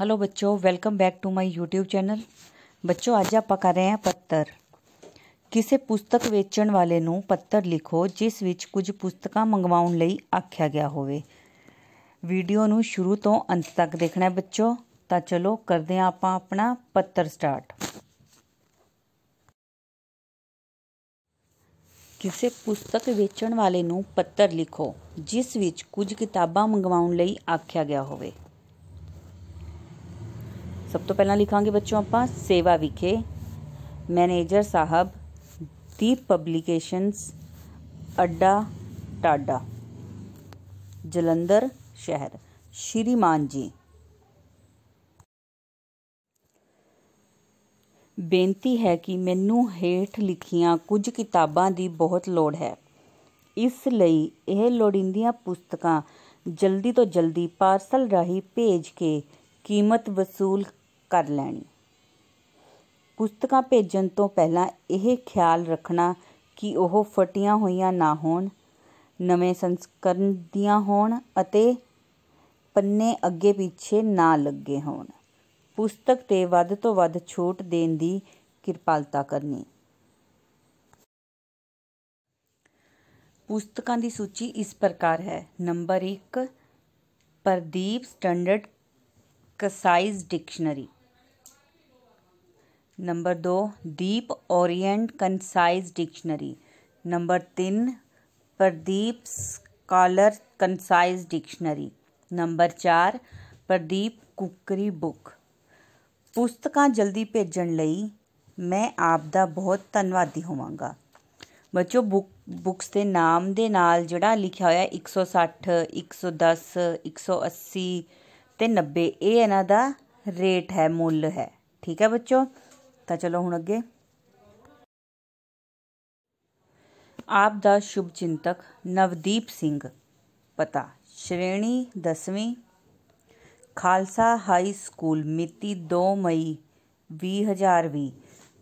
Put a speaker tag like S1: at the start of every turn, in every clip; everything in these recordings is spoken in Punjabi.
S1: हेलो ਬੱਚੋ welcome back to my YouTube channel ਬੱਚੋ ਅੱਜ ਆਪਾਂ ਕਰ ਰਹੇ ਹਾਂ ਪੱਤਰ ਕਿਸੇ ਪੁਸਤਕ ਵੇਚਣ ਵਾਲੇ ਨੂੰ ਪੱਤਰ ਲਿਖੋ ਜਿਸ ਵਿੱਚ ਕੁਝ ਪੁਸਤਕਾਂ ਮੰਗਵਾਉਣ ਲਈ ਆਖਿਆ ਗਿਆ ਹੋਵੇ ਵੀਡੀਓ ਨੂੰ ਸ਼ੁਰੂ ਤੋਂ ਅੰਤ ਤੱਕ ਦੇਖਣਾ ਹੈ ਬੱਚੋ ਤਾਂ ਚਲੋ ਕਰਦੇ ਹਾਂ ਆਪਾਂ ਆਪਣਾ ਪੱਤਰ ਸਟਾਰਟ ਕਿਸੇ ਪੁਸਤਕ ਵੇਚਣ ਵਾਲੇ ਨੂੰ ਪੱਤਰ ਲਿਖੋ ਜਿਸ ਵਿੱਚ ਕੁਝ ਕਿਤਾਬਾਂ ਮੰਗਵਾਉਣ ਲਈ ਆਖਿਆ ਗਿਆ ਹੋਵੇ ਸਭ ਤੋਂ ਪਹਿਲਾਂ ਲਿਖਾਂਗੇ ਬੱਚਿਓ ਆਪਾਂ ਸੇਵਾ ਵਿਖੇ ਮੈਨੇਜਰ ਸਾਹਿਬ ਦੀਪ ਪਬਲੀਕੇਸ਼ਨਸ ਅੱਡਾ ਟਾਡਾ ਜਲੰਧਰ ਸ਼ਹਿਰ ਸ਼੍ਰੀਮਾਨ ਜੀ ਬੇਨਤੀ ਹੈ ਕਿ ਮੈਨੂੰ ਹੇਠ ਲਿਖੀਆਂ ਕੁਝ ਕਿਤਾਬਾਂ ਦੀ ਬਹੁਤ ਲੋੜ ਹੈ ਇਸ ਲਈ ਇਹ ਲੋੜਿੰਦੀਆਂ ਪੁਸਤਕਾਂ ਜਲਦੀ ਤੋਂ ਜਲਦੀ ਪਾਰਸਲ ਰਾਹੀਂ ਭੇਜ ਕੇ ਕੀਮਤ ਵਸੂਲ ਕਰ ਲੈਣੀ ਪੁਸਤਕਾਂ ਭੇਜਣ ਤੋਂ ਪਹਿਲਾਂ ਇਹ ਖਿਆਲ ਰੱਖਣਾ ਕਿ ਉਹ ਫਟੀਆਂ ਹੋਈਆਂ ਨਾ ਹੋਣ ਨਵੇਂ ਸੰਸਕਰਨ ਦੀਆਂ ਹੋਣ ਅਤੇ ਪੰਨੇ ਅੱਗੇ ਪਿੱਛੇ ਨਾ ਲੱਗੇ ਹੋਣ ਪੁਸਤਕ ਤੇ ਵੱਧ ਤੋਂ ਵੱਧ ਛੋਟ ਦੇਣ ਦੀ ਕਿਰਪਾਲਤਾ ਕਰਨੀ ਪੁਸਤਕਾਂ ਦੀ ਸੂਚੀ ਇਸ ਪ੍ਰਕਾਰ ਹੈ number 1 Pradeep standard concise dictionary number 2 Deep orient concise dictionary number 3 Pradeep scholar concise dictionary number 4 Pradeep cookery book ਪੁਸਤਕਾਂ ਜਲਦੀ ਭੇਜਣ ਲਈ ਮੈਂ ਆਪ ਦਾ ਬਹੁਤ ਧੰਨਵਾਦੀ ਹੋਵਾਂਗਾ ਬੱਚੋ ਬੁੱਕ ਬੁੱਕਸ ਦੇ ਨਾਮ ਦੇ ਨਾਲ ਜਿਹੜਾ ਲਿਖਿਆ ਹੋਇਆ 160 110 180 ਤੇ 90 ਇਹ ਇਹਨਾਂ ਦਾ ਰੇਟ ਹੈ ਮੁੱਲ ਹੈ ਠੀਕ ਹੈ ਬੱਚੋ ਤਾਂ ਚਲੋ ਹੁਣ ਅੱਗੇ ਆਪ ਦਾ ਸ਼ੁਭ ਚਿੰਤਕ ਨਵਦੀਪ ਸਿੰਘ ਪਤਾ ਸ਼੍ਰੇਣੀ 10ਵੀਂ ਖਾਲਸਾ ਹਾਈ ਸਕੂਲ ਮਿਤੀ 2 ਮਈ 2020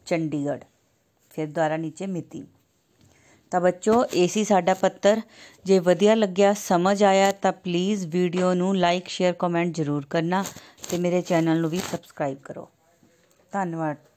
S1: ਚੰਡੀਗੜ੍ਹ ਫਿਰ ਦੁਆਰਾ ਨੀਚੇ ਮਿਤੀ ਤਾਂ ਬੱਚੋ ਇਹ ਸੀ ਸਾਡਾ ਪੱਤਰ ਜੇ ਵਧੀਆ ਲੱਗਿਆ ਸਮਝ ਆਇਆ ਤਾਂ ਪਲੀਜ਼ ਵੀਡੀਓ ਨੂੰ ਲਾਈਕ ਸ਼ੇਅਰ ਕਮੈਂਟ ਜ਼ਰੂਰ ਕਰਨਾ ਤੇ ਮੇਰੇ ਚੈਨਲ ਨੂੰ ਵੀ ਸਬਸਕ੍ਰਾਈਬ ਕਰੋ ਧੰਨਵਾਦ